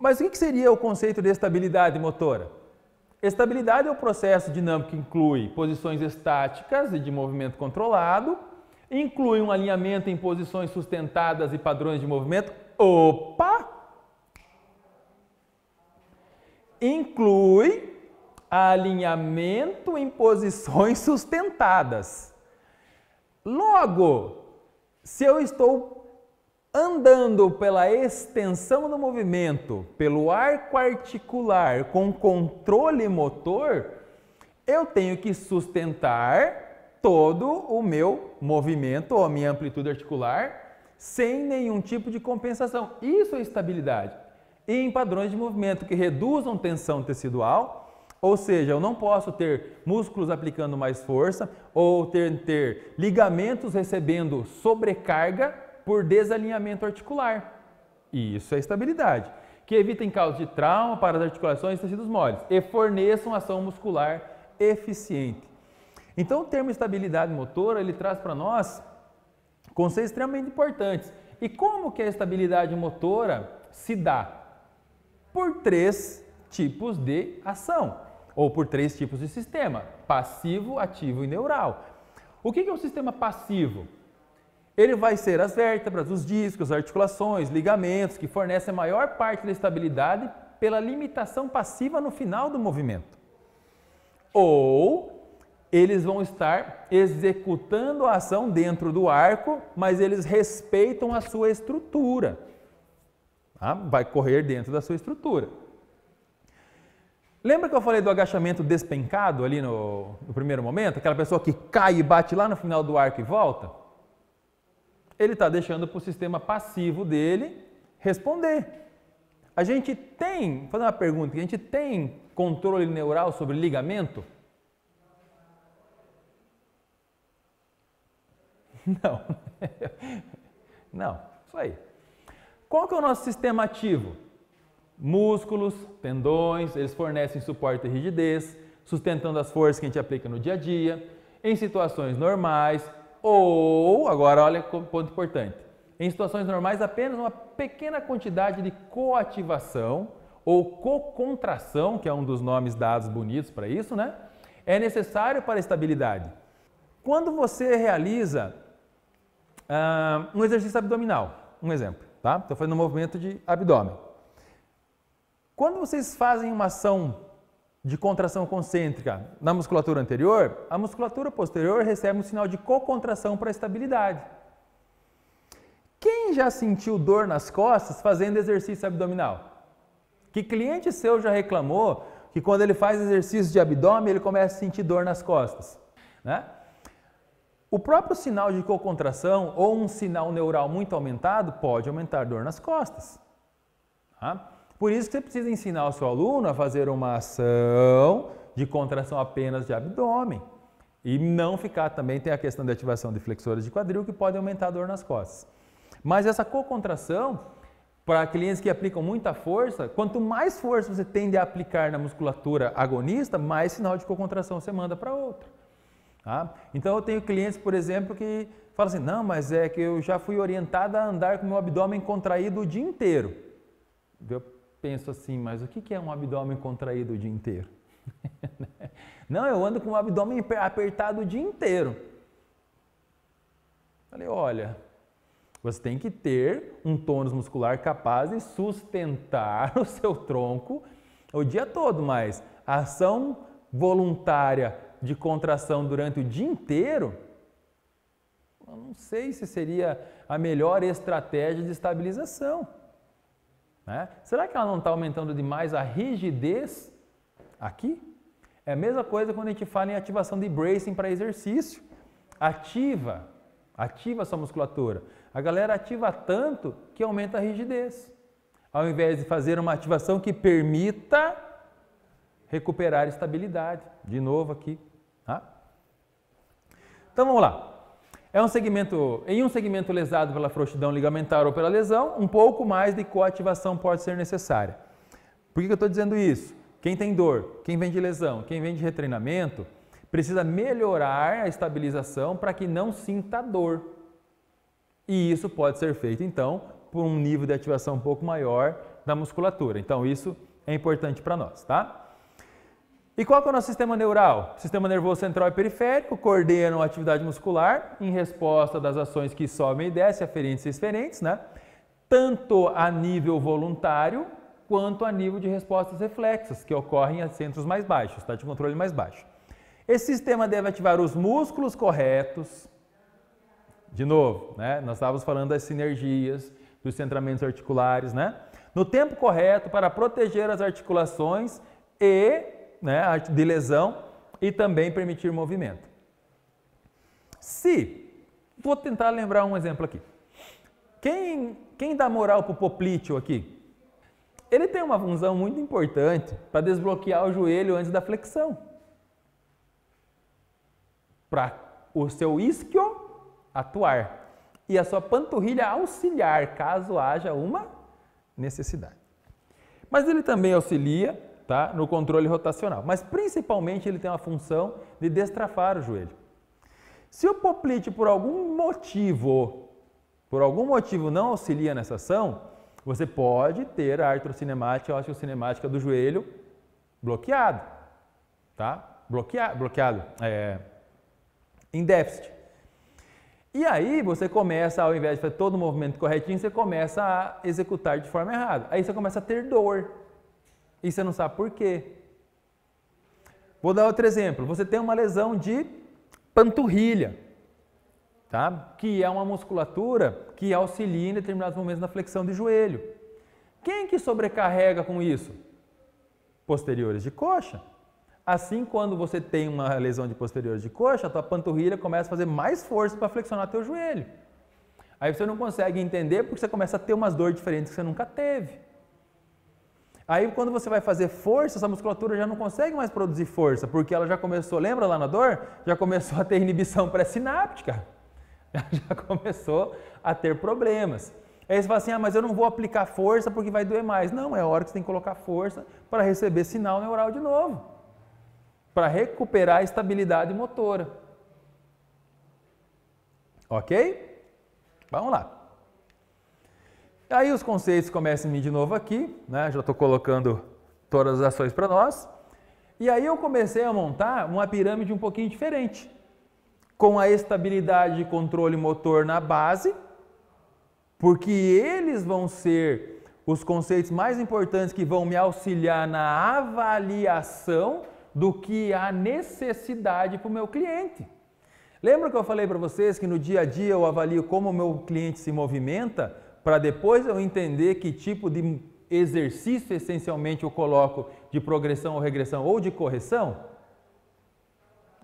Mas o que seria o conceito de estabilidade motora? Estabilidade é o processo dinâmico que inclui posições estáticas e de movimento controlado, inclui um alinhamento em posições sustentadas e padrões de movimento. Opa! Inclui alinhamento em posições sustentadas. Logo, se eu estou Andando pela extensão do movimento, pelo arco articular com controle motor, eu tenho que sustentar todo o meu movimento ou a minha amplitude articular sem nenhum tipo de compensação. Isso é estabilidade. E em padrões de movimento que reduzam tensão tecidual, ou seja, eu não posso ter músculos aplicando mais força ou ter, ter ligamentos recebendo sobrecarga por desalinhamento articular. E isso é estabilidade. Que evitem causas de trauma para as articulações e tecidos moles e forneçam ação muscular eficiente. Então, o termo estabilidade motora, ele traz para nós conceitos extremamente importantes. E como que a estabilidade motora se dá? Por três tipos de ação, ou por três tipos de sistema, passivo, ativo e neural. O que é um sistema passivo? Ele vai ser as vértebras, os discos, articulações, ligamentos, que fornecem a maior parte da estabilidade pela limitação passiva no final do movimento. Ou eles vão estar executando a ação dentro do arco, mas eles respeitam a sua estrutura. Tá? Vai correr dentro da sua estrutura. Lembra que eu falei do agachamento despencado ali no, no primeiro momento? Aquela pessoa que cai e bate lá no final do arco e volta? ele está deixando para o sistema passivo dele responder. A gente tem, vou fazer uma pergunta, a gente tem controle neural sobre ligamento? Não. Não, isso aí. Qual que é o nosso sistema ativo? Músculos, tendões, eles fornecem suporte e rigidez, sustentando as forças que a gente aplica no dia a dia. Em situações normais, ou, agora olha como ponto importante, em situações normais apenas uma pequena quantidade de coativação ou cocontração, que é um dos nomes dados bonitos para isso, né? É necessário para a estabilidade. Quando você realiza ah, um exercício abdominal, um exemplo, tá? Estou fazendo um movimento de abdômen. Quando vocês fazem uma ação de contração concêntrica na musculatura anterior, a musculatura posterior recebe um sinal de cocontração para estabilidade. Quem já sentiu dor nas costas fazendo exercício abdominal? Que cliente seu já reclamou que quando ele faz exercício de abdômen ele começa a sentir dor nas costas? Né? O próprio sinal de cocontração ou um sinal neural muito aumentado pode aumentar dor nas costas. Tá? Por isso que você precisa ensinar o seu aluno a fazer uma ação de contração apenas de abdômen. E não ficar também, tem a questão da ativação de flexores de quadril que pode aumentar a dor nas costas. Mas essa co-contração, para clientes que aplicam muita força, quanto mais força você tende a aplicar na musculatura agonista, mais sinal de co-contração você manda para outro. Tá? Então eu tenho clientes, por exemplo, que falam assim, não, mas é que eu já fui orientada a andar com meu abdômen contraído o dia inteiro penso assim, mas o que é um abdômen contraído o dia inteiro? Não, eu ando com o abdômen apertado o dia inteiro. Falei, olha, você tem que ter um tônus muscular capaz de sustentar o seu tronco o dia todo, mas a ação voluntária de contração durante o dia inteiro, eu não sei se seria a melhor estratégia de estabilização. Né? Será que ela não está aumentando demais a rigidez aqui? É a mesma coisa quando a gente fala em ativação de bracing para exercício. Ativa, ativa a sua musculatura. A galera ativa tanto que aumenta a rigidez. Ao invés de fazer uma ativação que permita recuperar estabilidade. De novo aqui. Tá? Então vamos lá. É um segmento, em um segmento lesado pela frouxidão ligamentar ou pela lesão, um pouco mais de coativação pode ser necessária. Por que, eu estou dizendo isso? Quem tem dor, quem vem de lesão, quem vem de retreinamento, precisa melhorar a estabilização para que não sinta dor. E isso pode ser feito, então, por um nível de ativação um pouco maior da musculatura. Então, isso é importante para nós, tá? E qual que é o nosso sistema neural? Sistema nervoso central e periférico coordenam a atividade muscular em resposta das ações que sobem e descem, aferentes e exferentes, né? tanto a nível voluntário quanto a nível de respostas reflexas, que ocorrem em centros mais baixos, tá? de controle mais baixo. Esse sistema deve ativar os músculos corretos. De novo, né? nós estávamos falando das sinergias, dos centramentos articulares, né? no tempo correto para proteger as articulações e né, de lesão e também permitir movimento. Se, vou tentar lembrar um exemplo aqui. Quem, quem dá moral para o Poplitio aqui? Ele tem uma função muito importante para desbloquear o joelho antes da flexão. Para o seu isquio atuar e a sua panturrilha auxiliar caso haja uma necessidade. Mas ele também auxilia tá? no controle rotacional. Mas principalmente ele tem uma função de destrafar o joelho. Se o poplite por algum motivo, por algum motivo não auxilia nessa ação, você pode ter a artrocinemática, a osteocinemática do joelho bloqueado, tá? Bloqueado, bloqueado é, em déficit. E aí você começa, ao invés de fazer todo o movimento corretinho, você começa a executar de forma errada. Aí você começa a ter dor, e você não sabe por quê. Vou dar outro exemplo. Você tem uma lesão de panturrilha, tá? que é uma musculatura que auxilia em determinados momentos na flexão de joelho. Quem que sobrecarrega com isso? Posteriores de coxa. Assim, quando você tem uma lesão de posteriores de coxa, a tua panturrilha começa a fazer mais força para flexionar teu joelho. Aí você não consegue entender porque você começa a ter umas dores diferentes que você nunca teve. Aí quando você vai fazer força, essa musculatura já não consegue mais produzir força, porque ela já começou, lembra lá na dor? Já começou a ter inibição pré-sináptica. Já começou a ter problemas. Aí você fala assim, ah, mas eu não vou aplicar força porque vai doer mais. Não, é a hora que você tem que colocar força para receber sinal neural de novo. Para recuperar a estabilidade motora. Ok? Vamos lá. Aí os conceitos começam a vir de novo aqui, né? já estou colocando todas as ações para nós. E aí eu comecei a montar uma pirâmide um pouquinho diferente, com a estabilidade de controle motor na base, porque eles vão ser os conceitos mais importantes que vão me auxiliar na avaliação do que há necessidade para o meu cliente. Lembra que eu falei para vocês que no dia a dia eu avalio como o meu cliente se movimenta para depois eu entender que tipo de exercício essencialmente eu coloco de progressão ou regressão ou de correção?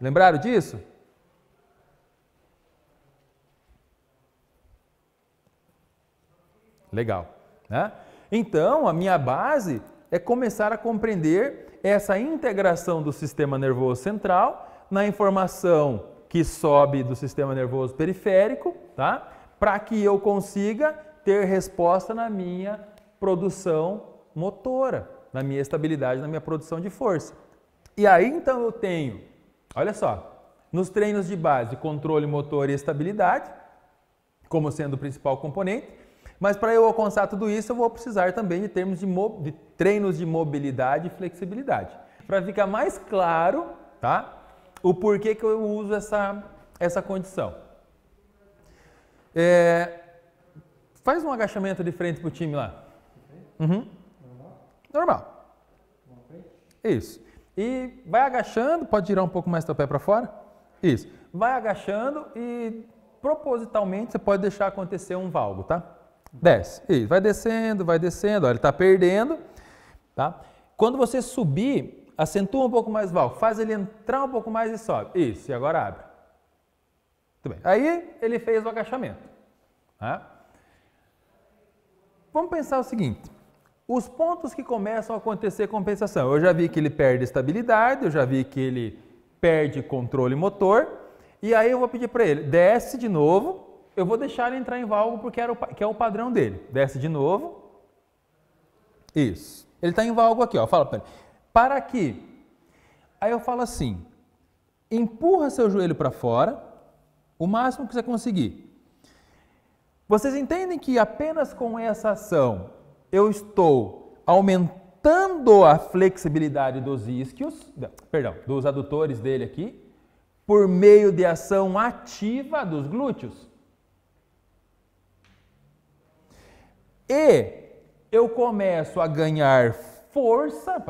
Lembraram disso? Legal. Né? Então, a minha base é começar a compreender essa integração do sistema nervoso central na informação que sobe do sistema nervoso periférico, tá? para que eu consiga ter resposta na minha produção motora, na minha estabilidade, na minha produção de força. E aí então eu tenho, olha só, nos treinos de base, controle motor e estabilidade, como sendo o principal componente, mas para eu alcançar tudo isso, eu vou precisar também de termos de, de treinos de mobilidade e flexibilidade. Para ficar mais claro, tá? O porquê que eu uso essa, essa condição. É, Faz um agachamento de frente pro time lá. Uhum. Normal. Isso. E vai agachando, pode tirar um pouco mais teu pé para fora. Isso. Vai agachando e propositalmente você pode deixar acontecer um valgo, tá? Desce. Isso. Vai descendo, vai descendo. Ó, ele está perdendo, tá? Quando você subir, acentua um pouco mais o valgo. Faz ele entrar um pouco mais e sobe. Isso. E agora abre. Muito bem. Aí ele fez o agachamento. Tá? vamos pensar o seguinte: os pontos que começam a acontecer compensação. Eu já vi que ele perde estabilidade, eu já vi que ele perde controle motor, e aí eu vou pedir para ele, desce de novo, eu vou deixar ele entrar em válvula porque era o, que é o padrão dele. Desce de novo. Isso. Ele está em válvula aqui, ó. Fala para ele. Para aqui. Aí eu falo assim: empurra seu joelho para fora, o máximo que você conseguir. Vocês entendem que apenas com essa ação eu estou aumentando a flexibilidade dos isquios, perdão, dos adutores dele aqui, por meio de ação ativa dos glúteos. E eu começo a ganhar força,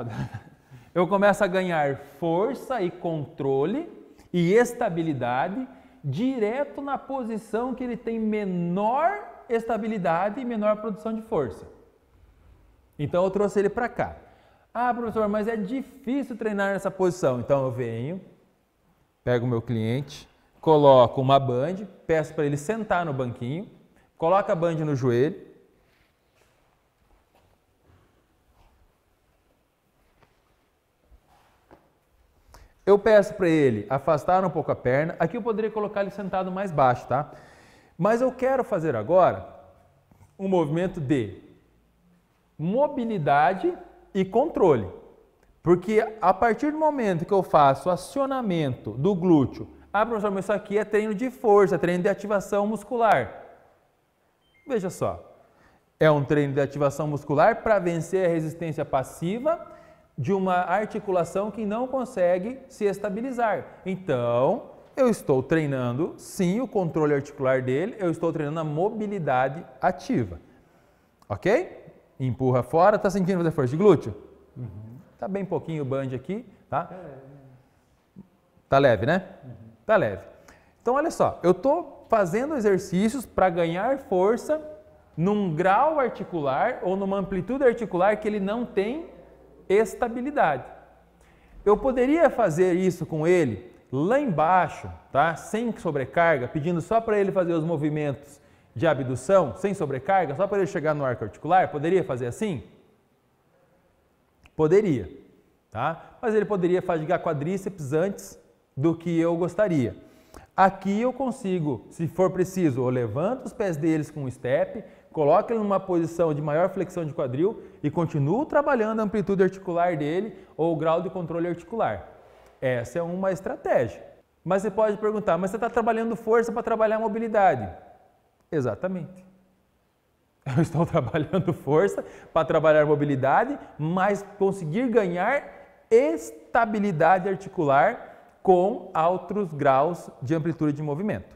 eu começo a ganhar força e controle e estabilidade direto na posição que ele tem menor estabilidade e menor produção de força. Então eu trouxe ele para cá. Ah, professor, mas é difícil treinar nessa posição. Então eu venho, pego o meu cliente, coloco uma band, peço para ele sentar no banquinho, coloca a band no joelho, Eu peço para ele afastar um pouco a perna. Aqui eu poderia colocar ele sentado mais baixo, tá? Mas eu quero fazer agora um movimento de mobilidade e controle. Porque a partir do momento que eu faço acionamento do glúteo, ah, professor, mas isso aqui é treino de força, é treino de ativação muscular. Veja só, é um treino de ativação muscular para vencer a resistência passiva de uma articulação que não consegue se estabilizar. Então, eu estou treinando sim o controle articular dele, eu estou treinando a mobilidade ativa. Ok? Empurra fora, tá sentindo fazer força de glúteo? Uhum. Tá bem pouquinho o band aqui, tá? É. é. Tá leve, né? Uhum. Tá leve. Então, olha só, eu estou fazendo exercícios para ganhar força num grau articular ou numa amplitude articular que ele não tem estabilidade. Eu poderia fazer isso com ele lá embaixo, tá? Sem sobrecarga, pedindo só para ele fazer os movimentos de abdução, sem sobrecarga, só para ele chegar no arco articular, poderia fazer assim? Poderia, tá? Mas ele poderia fadigar quadríceps antes do que eu gostaria. Aqui eu consigo, se for preciso, eu levanto os pés deles com um step, coloca ele numa posição de maior flexão de quadril e continua trabalhando a amplitude articular dele ou o grau de controle articular. Essa é uma estratégia. Mas você pode perguntar, mas você está trabalhando força para trabalhar mobilidade? Exatamente. Eu estou trabalhando força para trabalhar mobilidade, mas conseguir ganhar estabilidade articular com altos graus de amplitude de movimento.